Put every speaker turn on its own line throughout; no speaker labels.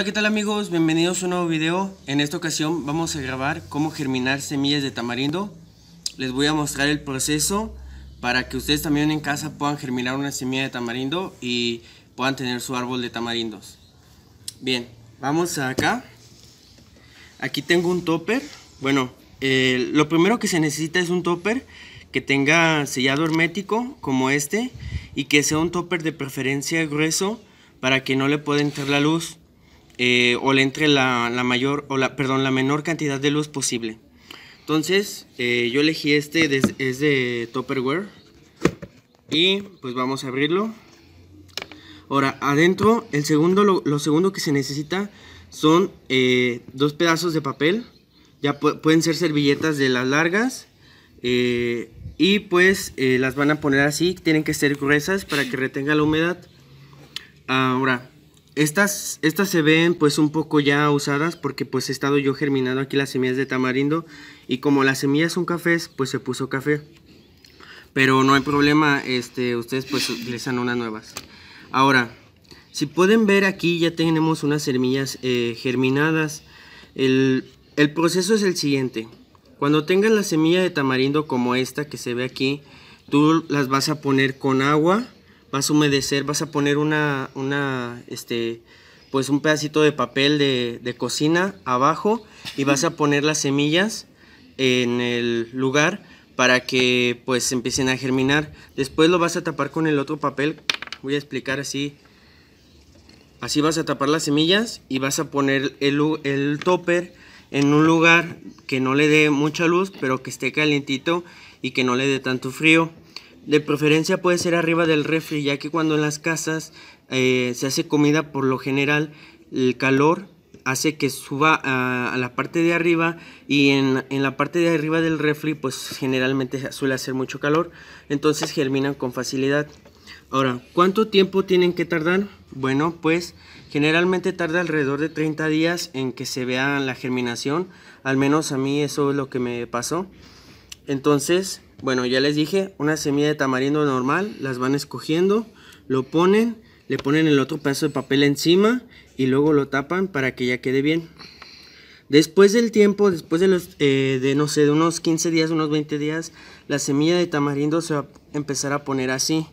Hola qué tal amigos, bienvenidos a un nuevo video. En esta ocasión vamos a grabar cómo germinar semillas de tamarindo. Les voy a mostrar el proceso para que ustedes también en casa puedan germinar una semilla de tamarindo y puedan tener su árbol de tamarindos. Bien, vamos acá. Aquí tengo un topper. Bueno, eh, lo primero que se necesita es un topper que tenga sellado hermético como este y que sea un topper de preferencia grueso para que no le pueda entrar la luz. Eh, o le entre la, mayor, o la, perdón, la menor cantidad de luz posible. Entonces, eh, yo elegí este, es de Topperware. Y pues vamos a abrirlo. Ahora, adentro, el segundo, lo, segundo que se necesita son eh, dos pedazos de papel. Ya pueden ser servilletas de las largas. y pues las van a poner así. Tienen que ser gruesas para que retenga la humedad. Ahora, estas, se ven pues un poco ya usadas porque pues he estado yo germinando aquí las semillas de tamarindo y como las semillas son cafés pues se puso café. Pero no hay problema, este, ustedes pues utilizan unas nuevas. Ahora, si pueden ver aquí ya tenemos unas semillas eh, germinadas. El, el proceso es el siguiente. Cuando tengas la semilla de tamarindo como esta que se ve aquí, tú las vas a poner con agua vas a humedecer, vas a poner una, este, pues un pedacito de papel de, de cocina abajo y vas a poner las semillas en el lugar para que pues empiecen a germinar. Después lo vas a tapar con el otro papel, voy a explicar así. Así vas a tapar las semillas y vas a poner el, el topper en un lugar que no le dé mucha luz, pero que esté calientito y que no le dé tanto frío. De preferencia puede ser arriba del refri, ya que cuando en las casas eh, se hace comida, por lo general el calor hace que suba a, la parte de arriba y en, en, la parte de arriba del refri pues generalmente suele hacer mucho calor, entonces germinan con facilidad. Ahora, ¿cuánto tiempo tienen que tardar? Bueno, pues generalmente tarda alrededor de 30 días en que se vea la germinación, al menos a mí eso es lo que me pasó. Entonces, bueno, ya les dije, una semilla de tamarindo normal, las van escogiendo, lo ponen, le ponen el otro pedazo de papel encima y luego lo tapan para que ya quede bien. Después del tiempo, después de los, eh, de no sé, de unos 15 días, unos 20 días, la semilla de tamarindo se va a empezar a poner así.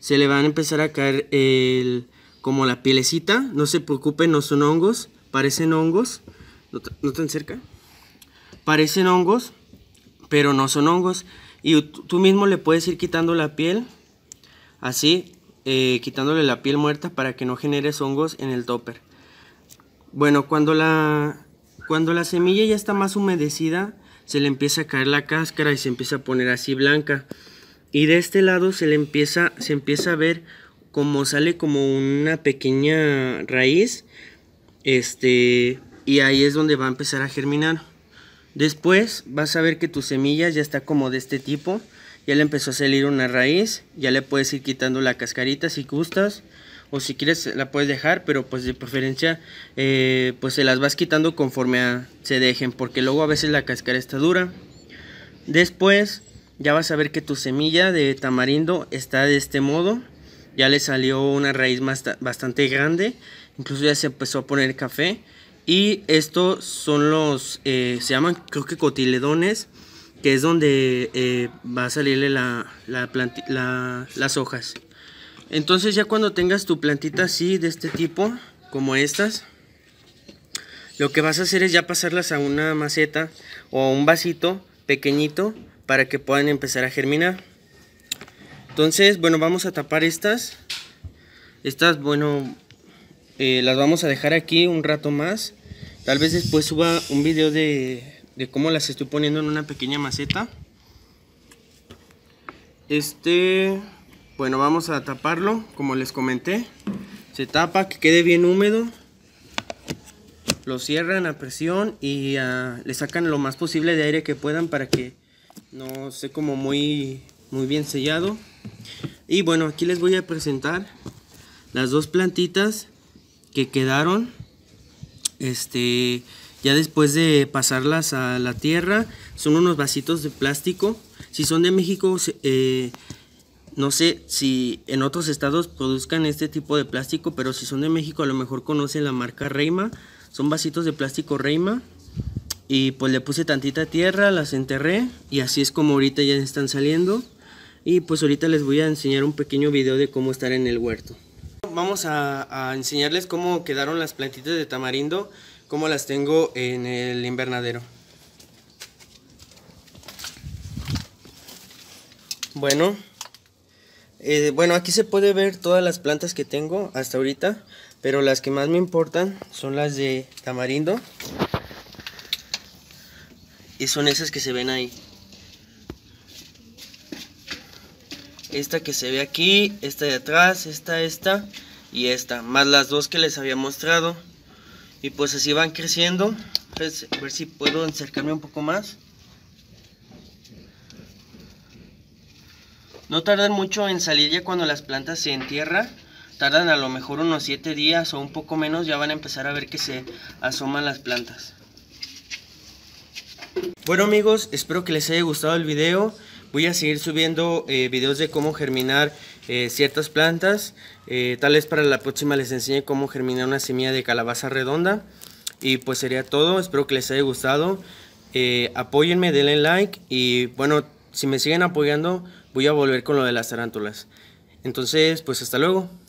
Se le van a empezar a caer como la pielecita, no se preocupen, no son hongos, parecen hongos, no, no tan cerca, parecen hongos, pero no son hongos. Y tú mismo le puedes ir quitando la piel, así, eh, quitándole la piel muerta para que no generes hongos en el topper. Bueno, cuando la, cuando la semilla ya está más humedecida, se le empieza a caer la cáscara y se empieza a poner así blanca. Y de este lado se le empieza, se empieza a ver como sale como una pequeña raíz. Este, y ahí es donde va a empezar a germinar. Después vas a ver que tu semilla ya está como de este tipo. Ya le empezó a salir una raíz. Ya le puedes ir quitando la cascarita si gustas. O si quieres la puedes dejar, pero pues de preferencia eh, pues se las vas quitando conforme se dejen. Porque luego a veces la cascara está dura. Después ya vas a ver que tu semilla de tamarindo está de este modo. Ya le salió una raíz bastante grande. Incluso ya se empezó a poner café. Y estos son los, eh, se llaman creo que cotiledones, que es donde eh, va a salirle la, las hojas. Entonces ya cuando tengas tu plantita así, de este tipo, como estas, lo que vas a hacer es ya pasarlas a una maceta o a un vasito pequeñito para que puedan empezar a germinar. Entonces, bueno, vamos a tapar estas. Estas, bueno, eh, las vamos a dejar aquí un rato más. Tal vez después suba un video de, cómo las estoy poniendo en una pequeña maceta. Este, bueno, vamos a taparlo, como les comenté. Se tapa, que quede bien húmedo. Lo cierran a presión y ah, le sacan lo más posible de aire que puedan para que no esté como muy, muy bien sellado. Y bueno, aquí les voy a presentar las dos plantitas que quedaron este ya después de pasarlas a la tierra son unos vasitos de plástico si son de México eh, no sé si en otros estados produzcan este tipo de plástico pero si son de México a lo mejor conocen la marca Reima son vasitos de plástico Reima y pues le puse tantita tierra las enterré y así es como ahorita ya están saliendo y pues ahorita les voy a enseñar un pequeño video de cómo estar en el huerto vamos a, enseñarles cómo quedaron las plantitas de tamarindo, cómo las tengo en el invernadero. Bueno, eh, bueno, aquí se puede ver todas las plantas que tengo hasta ahorita, pero las que más me importan son las de tamarindo. Y son esas que se ven ahí. esta que se ve aquí, esta de atrás, esta, esta y esta, más las dos que les había mostrado. Y pues así van creciendo. a ver si puedo acercarme un poco más. No tardan mucho en salir ya cuando las plantas se entierran. Tardan a lo mejor unos 7 días o un poco menos. Ya van a empezar a ver que se asoman las plantas. Bueno amigos, espero que les haya gustado el video. Voy a seguir subiendo eh, videos de cómo germinar eh, ciertas plantas. Eh, tal vez para la próxima les enseñe cómo germinar una semilla de calabaza redonda. Y pues sería todo, espero que les haya gustado. Eh, apóyenme, denle like y bueno, si me siguen apoyando voy a volver con lo de las tarántulas. Entonces, pues hasta luego.